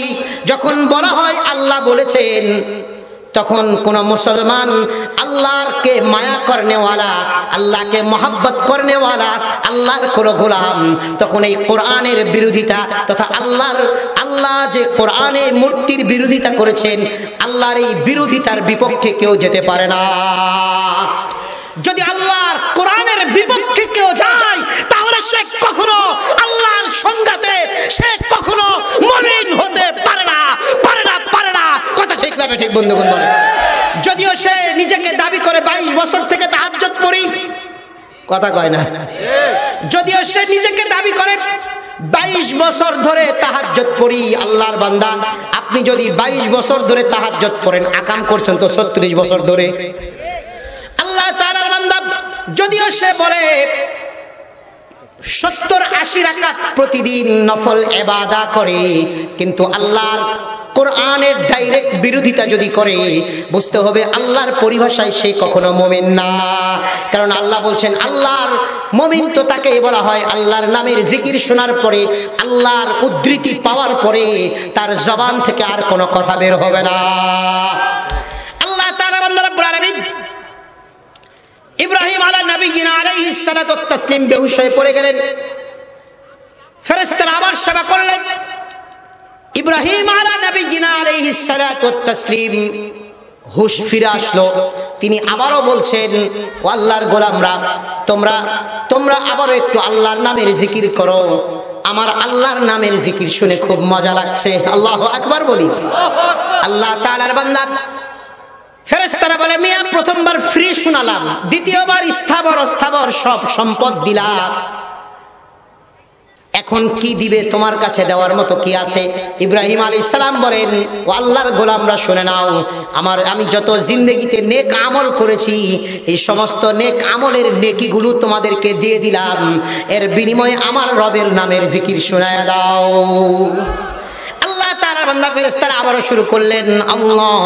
যখন বলা হয় আল্লাহ বলেছেন তখন কোন মুসলমান আল্লাহর কে মায়া করনেওয়ালা আল্লাহকে মহাব্বত করনেওয়ালা আল্লাহর কোনো গোলাম তখন এই কোরআনের বিরোধিতা তথা আল্লাহর আল্লাহ যে কোরআনে মূর্তির বিরোধিতা করেছেন আল্লাহর এই বিরোধিতার বিপক্ষে কেউ যেতে পারে না যদি আল্লাহ কথা কয় না যদিও সে নিজেকে দাবি করে বাইশ বছর ধরে তাহাজ্জত করি আল্লাহর বান্দা আপনি যদি বাইশ বছর ধরে তাহাজ্জত করেন আকাম করছেন তো ছত্রিশ বছর ধরে আল্লাহ তার বান্দা যদিও সে বলে সত্তর আশি রাকাত প্রতিদিন নফল এবাদা করে কিন্তু আল্লাহর কোরআনের ডাইরেক্ট বিরোধিতা যদি করে বুঝতে হবে আল্লাহর পরিভাষায় সে কখনো মোমেন না কারণ আল্লাহ বলছেন আল্লাহর মোমিন তো তাকে বলা হয় আল্লাহর নামের জিকির শোনার পরে আল্লাহর উদ্ধৃতি পাওয়ার পরে তার জবান থেকে আর কোনো কথা বের হবে না আল্লাহ তারা ইব্রাহিম আলা নবী গিনা আলাইহি সালাতত তাসলিম বেহুশ হয়ে পড়ে গেলেন ফেরেশতারা আবার সেবা করলেন ইব্রাহিম আলা নবী গিনা আলাইহি সালাতত তাসলিম হুশ ফিরে আসলো তিনি আবারও বলছেন ও আল্লাহর গোলামরা তোমরা তোমরা আবারও একটু আল্লাহর নামের জিকির করো আমার আল্লাহর নামের জিকির শুনে খুব মজা লাগছে আল্লাহ আকবার বলি আল্লাহ তালার বান্দা ফেরেস্তারা বলে মিয়া প্রথমবার ফ্রি শোনালাম দ্বিতীয়বার স্থাবর অস্থাবর সব সম্পদ দিলাম এখন কি দিবে তোমার কাছে দেওয়ার মতো কি আছে ইব্রাহিম আলী ইসলাম বলেন ও আল্লাহর গোলামরা শুনে নাও আমার আমি যত জিন্দগিতে নেক আমল করেছি এই সমস্ত নেক আমলের নেকিগুলো তোমাদেরকে দিয়ে দিলাম এর বিনিময়ে আমার রবের নামের জিকির শুনায় দাও আল্লাহর বান্দা ফেরেশতারা আবারও শুরু করলেন আল্লাহ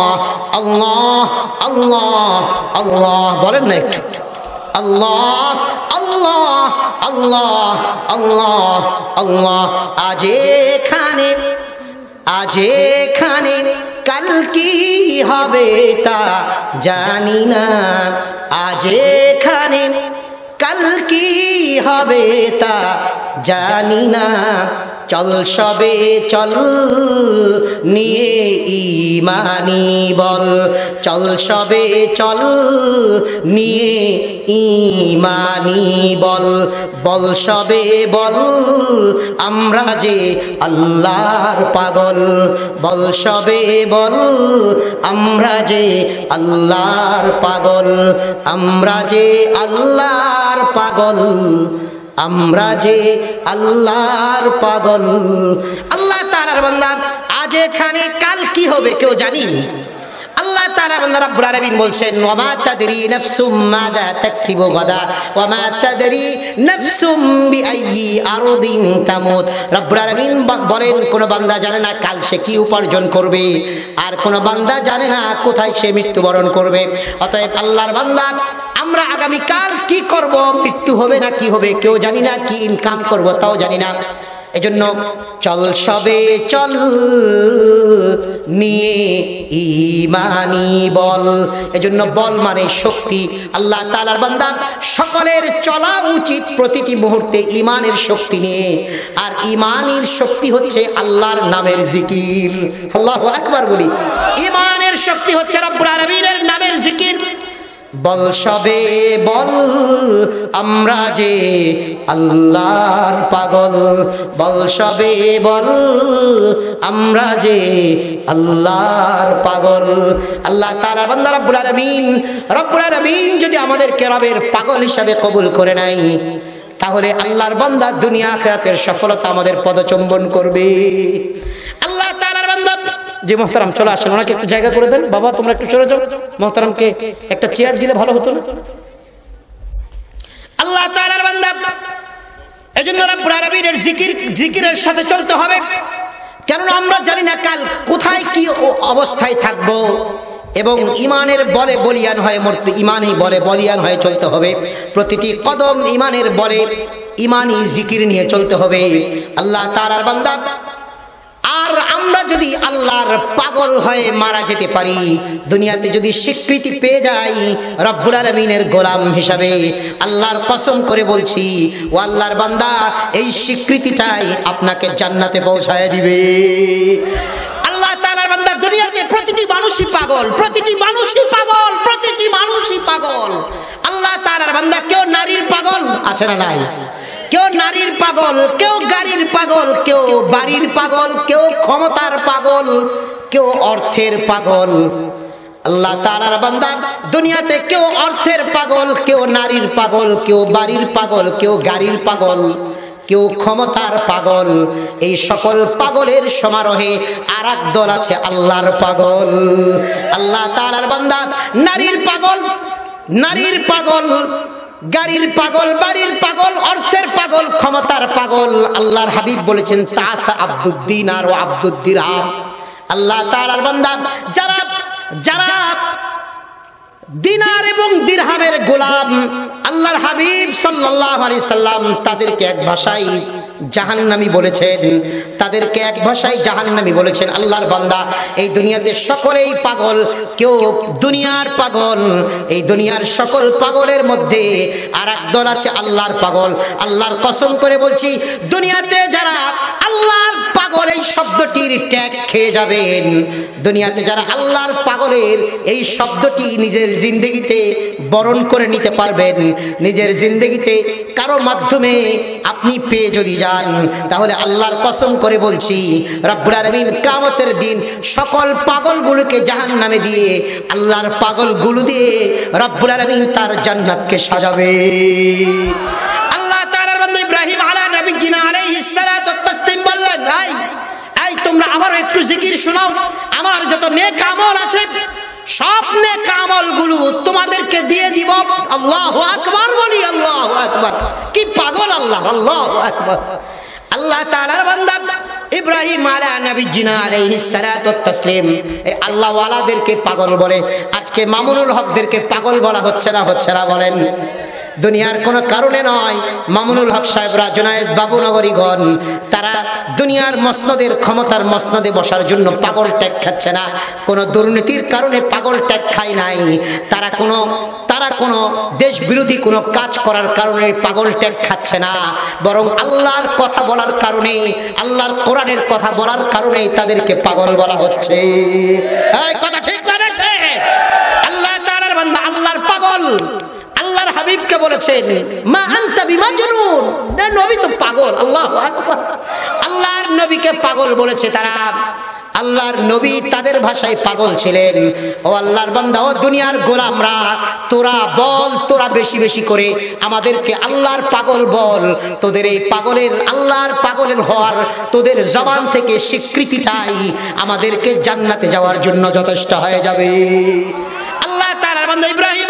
আল্লাহ আল্লাহ আল্লাহ বলেন না একটু আল্লাহ আল্লাহ আল্লাহ আল্লাহ আল্লাহ আজ এখানে আজ এখানে কাল কি হবে তা জানি না আজ এখানে কাল কি হবে তা জানি না চল সবে চল নিয়ে ইমানি বল চল সবে চল নিয়ে ইমানি বল বল সবে বল আমরা যে আল্লাহর পাগল বল সবে বল আমরা যে আল্লাহর পাগল আমরা যে আল্লাহর পাগল আমরা যে আল্লাহর পাগল আল্লাহ তার বান্দা আজ এখানে কাল কি হবে কেউ জানি আল্লাহ তাআলা বান্দা রব্বুল আলামিন বলছেন ওয়া তাদরি নাফসুম মাযা তাকসিবু গাদা ওয়া তাদরি নাফসুম বিআইয়ি আরদিন তামুত রব্বুল আলামিন বলেন কোন বান্দা জানে না কাল সে কি উপার্জন করবে আর কোন বান্দা জানে না কোথায় সে মৃত্যুবরণ করবে অতএব আল্লাহর বান্দা আমরা আগামী কাল কি করব মৃত্যু হবে না কি হবে কেউ জানি না কি ইনকাম করব তাও জানি না এজন্য চল সবে চল নিয়ে ইমানি বল এজন্য বল মানে শক্তি আল্লাহ তালার বান্দা সকলের চলা উচিত প্রতিটি মুহূর্তে ইমানের শক্তি নিয়ে আর ইমানের শক্তি হচ্ছে আল্লাহর নামের জিকির আল্লাহ একবার বলি ইমানের শক্তি হচ্ছে রব্বুল আরবিনের নামের জিকির বল সবে বল আমরা যে আল্লাহর পাগল বল সবে বল আমরা যে আল্লাহর পাগল আল্লাহ তারা বান্দা রব্বুল রবিন রব্বুল রবিন যদি আমাদের কেরবের পাগল হিসাবে কবুল করে নাই তাহলে আল্লাহর বন্দা দুনিয়া খেয়াতের সফলতা আমাদের পদচম্বন করবে যে মোহতারাম চলে আসেন ওনাকে একটু জায়গা করে দেন বাবা তোমরা একটু চলে যাও মোহতারামকে একটা চেয়ার দিলে ভালো হতো না আল্লাহ জিকির জিকিরের সাথে চলতে হবে আমরা জানি না কাল কোথায় কি অবস্থায় এবং ইমানের বলিয়ান হয়ে ইমানই বলে বলিয়ান হয়ে চলতে হবে প্রতিটি কদম ইমানের বলে ইমানই জিকির নিয়ে চলতে হবে আল্লাহ তার বান্দা আর আমরা যদি আল্লাহর পাগল হয়ে মারা যেতে পারি দুনিয়াতে যদি স্বীকৃতি পেয়ে যাই রব্বুল আলমিনের গোলাম হিসাবে আল্লাহর কসম করে বলছি ও আল্লাহর বান্দা এই স্বীকৃতিটাই আপনাকে জান্নাতে পৌঁছায় দিবে আল্লাহ তালার বান্দা দুনিয়াতে প্রতিটি মানুষই পাগল প্রতিটি মানুষই পাগল প্রতিটি মানুষই পাগল আল্লাহ তালার বান্দা কেউ নারীর পাগল আছে না নাই কেউ নারীর পাগল কেউ গাড়ির বাড়ির পাগল কেউ ক্ষমতার পাগল কেউ অর্থের পাগল আল্লাহ তালার বান্দা দুনিয়াতে কেউ অর্থের পাগল কেউ নারীর পাগল কেউ বাড়ির পাগল কেউ গাড়ির পাগল কেউ ক্ষমতার পাগল এই সকল পাগলের সমারোহে আর দল আছে আল্লাহর পাগল আল্লাহ তালার বান্দা নারীর পাগল নারীর পাগল গাড়ির পাগল বাড়ির পাগল অর্থের পাগল ক্ষমতার পাগল আল্লাহর হাবিব বলেছেন তাস আব্দুদ্দিন আর ও আল্লাহ তার বান্দা যারা যারা দিনার এবং দিরহামের গোলাম আল্লাহর হাবিব সাল্লাহ আলি সাল্লাম তাদেরকে এক ভাষায় জাহান্নামি বলেছেন তাদেরকে এক ভাষায় জাহান্নামি বলেছেন আল্লাহর বান্দা এই দুনিয়াতে সকলেই পাগল কেউ দুনিয়ার পাগল এই দুনিয়ার সকল পাগলের মধ্যে আর একদল আছে আল্লাহর পাগল আল্লাহর কসম করে বলছি দুনিয়াতে যারা আল্লাহর পাগল এই শব্দটির ট্যাগ খেয়ে যাবেন দুনিয়াতে যারা আল্লাহর পাগলের এই শব্দটি নিজের জিন্দগিতে বরণ করে নিতে পারবেন নিজের জিন্দগিতে কারো মাধ্যমে আপনি পেয়ে যদি যান যান তাহলে আল্লাহর কসম করে বলছি রব্বুল আলমিন কামতের দিন সকল পাগলগুলোকে জাহান নামে দিয়ে আল্লাহর পাগলগুলো দিয়ে রব্বুল আলমিন তার জান্নাতকে সাজাবে আল্লাহ তার ইব্রাহিম বললেন তোমরা একটু জিকির শোনাও আমার যত নেক আমল আছে স্বপ্নে কামলগুলো তোমাদেরকে দিয়ে দিব আল্লাহ আকবর বলি আল্লাহ আকবর কি পাগল আল্লাহ আল্লাহ আকবর আল্লাহ তালার বান্দা ইব্রাহিম আলা নবী জিনা আলাইহিস সালাতু তাসলিম এই আল্লাহ পাগল বলে আজকে মামুনুল হকদেরকে পাগল বলা হচ্ছে না হচ্ছে না বলেন দুনিয়ার কোনো কারণে নয় মামুনুল হক সাহেবরা বাবু বাবুনগরীগণ তারা দুনিয়ার মসনদের ক্ষমতার মসনদে বসার জন্য পাগল ট্যাগ খাচ্ছে না কোনো দুর্নীতির কারণে পাগল ট্যাগ খায় নাই তারা কোনো তারা কোনো দেশ বিরোধী কোনো কাজ করার কারণে পাগল ট্যাগ খাচ্ছে না বরং আল্লাহর কথা বলার কারণে আল্লাহর কোরআনের কথা বলার কারণেই তাদেরকে পাগল বলা হচ্ছে কথা ঠিক আল্লাহ আল্লাহর পাগল হাবিবকে বলেছেন মা বিমা বিমাজনুন না নবী তো পাগল আল্লাহ আল্লাহর নবীকে পাগল বলেছে তারা আল্লাহর নবী তাদের ভাষায় পাগল ছিলেন ও আল্লাহর বান্দা ও দুনিয়ার গোলামরা তোরা বল তোরা বেশি বেশি করে আমাদেরকে আল্লাহর পাগল বল তোদের এই পাগলের আল্লাহর পাগলের হওয়ার তোদের জবান থেকে স্বীকৃতিটাই আমাদেরকে জান্নাতে যাওয়ার জন্য যথেষ্ট হয়ে যাবে আল্লাহ তার বান্দা ইব্রাহিম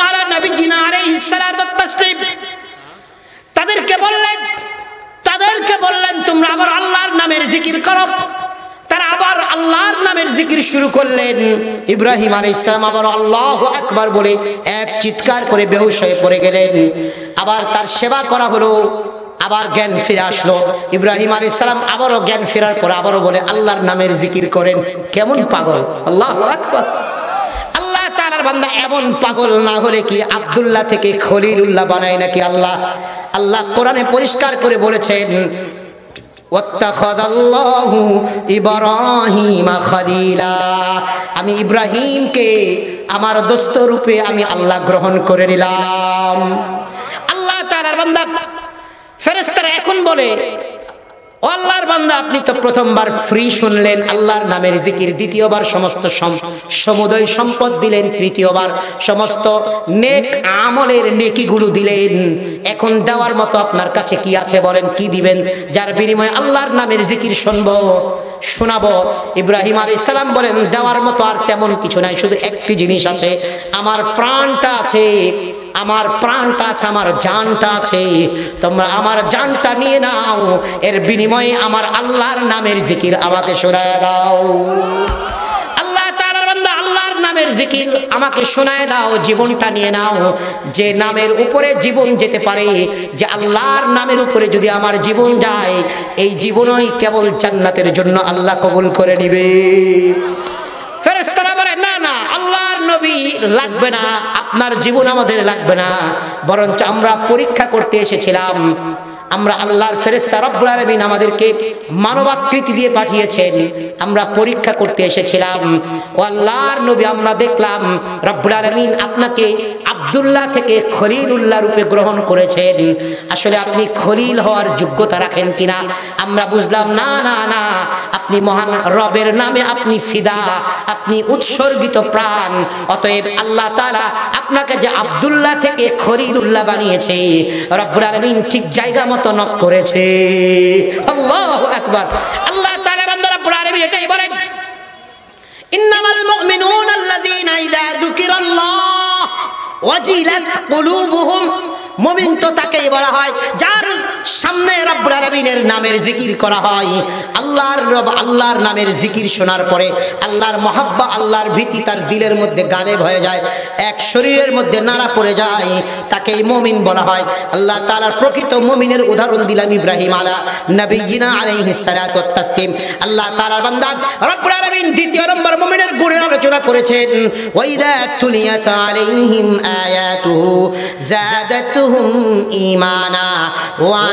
তাদেরকে বললেন তাদেরকে বললেন তোমরা আবার আল্লাহর নামের জিকির করো তারা আবার আল্লাহর নামের জিকির শুরু করলেন ইব্রাহিম আবার আল্লাহ বলে এক চিৎকার করে বেহুশ হয়ে পড়ে গেলেন আবার তার সেবা করা হলো আবার জ্ঞান ফিরে আসলো ইব্রাহিম আলী ইসলাম আবারও জ্ঞান ফেরার পর আবারও বলে আল্লাহর নামের জিকির করেন কেমন পাগল আল্লাহ বান্দা এমন পাগল না হলে কি আবদুল্লাহ থেকে উল্লাহ বানায় নাকি আল্লাহ আল্লাহ কোরআনে পরিষ্কার করে বলেছেন আমি ইব্রাহিমকে আমার দোস্ত রূপে আমি আল্লাহ গ্রহণ করে নিলাম আল্লাহ তার বান্দা ফেরেস্তারা এখন বলে আল্লাহর বান্দা আপনি তো প্রথমবার ফ্রি শুনলেন আল্লাহর নামের জিকির দ্বিতীয়বার সমস্ত সমুদয় সম্পদ দিলেন তৃতীয়বার সমস্ত নেক আমলের নেকিগুলো দিলেন এখন দেওয়ার মতো আপনার কাছে কি আছে বলেন কি দিবেন যার বিনিময়ে আল্লাহর নামের জিকির শুনব শোনাবো ইব্রাহিম আলী ইসলাম বলেন দেওয়ার মতো আর তেমন কিছু নাই শুধু একটি জিনিস আছে আমার প্রাণটা আছে আমার প্রাণটা আছে আমার জানটা আছে তোমরা আমার জানটা নিয়ে নাও এর বিনিময়ে আমার আল্লাহর নামের জিকির আমাকে শোনায় দাও নামের জিকির আমাকে শোনায় দাও জীবনটা নিয়ে নাও যে নামের উপরে জীবন যেতে পারে যে আল্লাহর নামের উপরে যদি আমার জীবন যায় এই জীবনই কেবল জান্নাতের জন্য আল্লাহ কবুল করে নিবে নবী লাগবে না আপনার জীবন আমাদের লাগবে না বরঞ্চ আমরা পরীক্ষা করতে এসেছিলাম আমরা আল্লাহর ফেরেস্তা রব্বুল আলমিন আমাদেরকে মানবাকৃতি দিয়ে পাঠিয়েছেন আমরা পরীক্ষা করতে এসেছিলাম ও আল্লাহর নবী আমরা দেখলাম রব্বুল আলমিন আপনাকে আবদুল্লাহ থেকে খলিল উল্লাহ রূপে গ্রহণ করেছেন আসলে আপনি খলিল হওয়ার যোগ্যতা রাখেন কিনা আমরা বুঝলাম না না না আপনি মহান রবের নামে আপনি ফিদা আপনি উৎসর্গিত প্রাণ অতএব আল্লাহ তালা আপনাকে যে আবদুল্লাহ থেকে খলিল উল্লাহ বানিয়েছে রব্বুল আলমিন ঠিক জায়গা মতো মতো করেছে আল্লাহ আকবার আল্লাহ তাআলা রব্বুল আলামিন এটাই বলেন ইন্নামাল মুমিনুনা আল্লাযীনা ইযা যুকিরাল্লাহ ওয়াজিলাত কুলুবুহুম মুমিন তো তাকেই বলা হয় যার সামনে রাব্বুল নামের জিকির করা হয় আল্লাহর রব আল্লাহর নামের জিকির শোনার পরে আল্লাহর মহাব্বা আল্লাহর ভীতি তার দিলের মধ্যে গালে ভয়ে যায় এক শরীরের মধ্যে নাড়া পড়ে যায় তাকে মমিন বলা হয় আল্লাহ তালার প্রকৃত মমিনের উদাহরণ দিলাম ইব্রাহিম আলা নবীনা আলাইহিসালাত তাসলিম আল্লাহ তালার বান্দা রব্বুল আলামিন দ্বিতীয় নম্বর মমিনের গুণের আলোচনা করেছেন ওয়াইদা আলাইহিম আয়াতুহু জাদাতুহুম ঈমানা ওয়া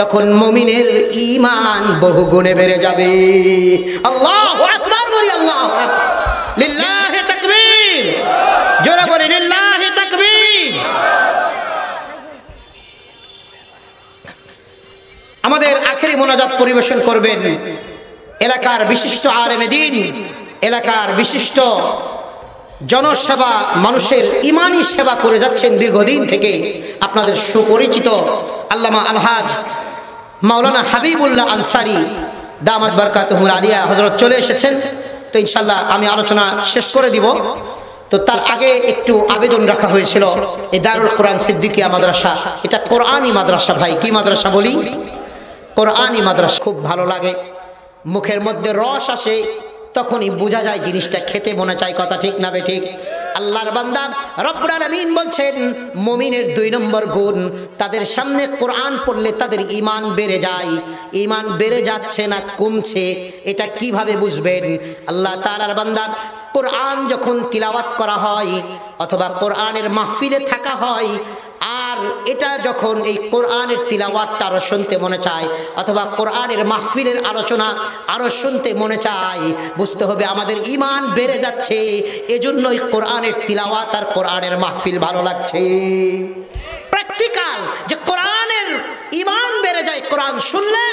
তখন মমিনের ইমান বহু গুণে বেড়ে যাবে আল্লাহ আকবার বলি আল্লাহ আমাদের আখেরি মোনাজাত পরিবেশন করবেন এলাকার বিশিষ্ট এম দিন এলাকার বিশিষ্ট জনসেবা মানুষের ইমানি সেবা করে যাচ্ছেন দীর্ঘদিন থেকে আপনাদের সুপরিচিত আল্লামা আলহাজ মাওলানা হাবিবুল্লাহ আনসারি দামাত বরকাতহমুল আলিয়া হজরত চলে এসেছেন তো ইনশাল্লাহ আমি আলোচনা শেষ করে দিব তো তার আগে একটু আবেদন রাখা হয়েছিল এই দারুল কোরআন সিদ্দিকিয়া মাদ্রাসা এটা কোরআনই মাদ্রাসা ভাই কি মাদ্রাসা বলি কোরআনই মাদ্রাসা খুব ভালো লাগে মুখের মধ্যে রস আসে তখনই বোঝা যায় জিনিসটা খেতে মনে চায় কথা ঠিক না বে ঠিক আল্লাহর বান্দা রব্বুল আলামিন বলছেন মুমিনের দুই নম্বর গুণ তাদের সামনে কোরআন পড়লে তাদের ইমান বেড়ে যায় ইমান বেড়ে যাচ্ছে না কমছে এটা কিভাবে বুঝবেন আল্লাহ তাআলার বান্দা কোরআন যখন তিলাওয়াত করা হয় অথবা কোরআনের মাহফিলে থাকা হয় আর এটা যখন এই কোরআনের তিলাওয়াতটা আরও শুনতে মনে চায় অথবা কোরআনের মাহফিলের আলোচনা আরও শুনতে মনে চায় বুঝতে হবে আমাদের ইমান বেড়ে যাচ্ছে এজন্যই কোরআনের তিলাওয়াত আর কোরআনের মাহফিল ভালো লাগছে প্র্যাকটিক্যাল যে কোরআনের ইমান বেড়ে যায় কোরআন শুনলে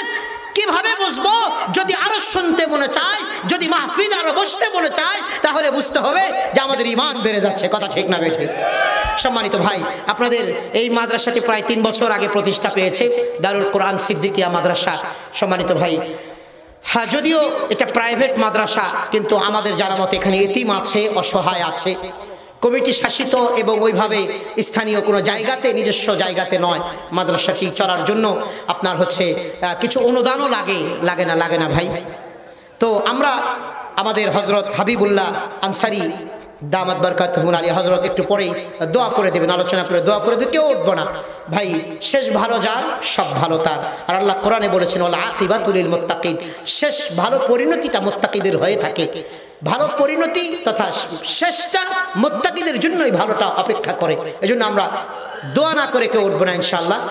কিভাবে বসবো যদি আরো শুনতে মনে চায় যদি মাহফিল আরো বসতে মনে চায় তাহলে বুঝতে হবে যে আমাদের ইমান বেড়ে যাচ্ছে কথা ঠিক না বেঠিক সম্মানিত ভাই আপনাদের এই মাদ্রাসাটি প্রায় তিন বছর আগে প্রতিষ্ঠা পেয়েছে দারুল কোরআন সিদ্দিকিয়া মাদ্রাসা সম্মানিত ভাই হ্যাঁ যদিও এটা প্রাইভেট মাদ্রাসা কিন্তু আমাদের জানা মতো এখানে এতিম আছে অসহায় আছে কমিটি শাসিত এবং ওইভাবে স্থানীয় কোনো জায়গাতে নিজস্ব জায়গাতে নয় মাদ্রাসাটি চলার জন্য আপনার হচ্ছে কিছু অনুদানও লাগে লাগে না লাগে না ভাই তো আমরা আমাদের হজরত হাবিবুল্লাহ আনসারি দামাত বরকাত হুন আলী হজরত একটু পরেই দোয়া করে দেবেন আলোচনা করে দোয়া করে দিতে উঠবো না ভাই শেষ ভালো যার সব ভালো তার আর আল্লাহ কোরআনে বলেছেন ওলা তুলিল মোত্তাকিদ শেষ ভালো পরিণতিটা মোত্তাকিদের হয়ে থাকে ভালো পরিণতি তথা শেষটা মোত্তাকিদের জন্যই ভালোটা অপেক্ষা করে এজন্য আমরা দোয়া না করে কেউ উঠবো না ইনশাল্লাহ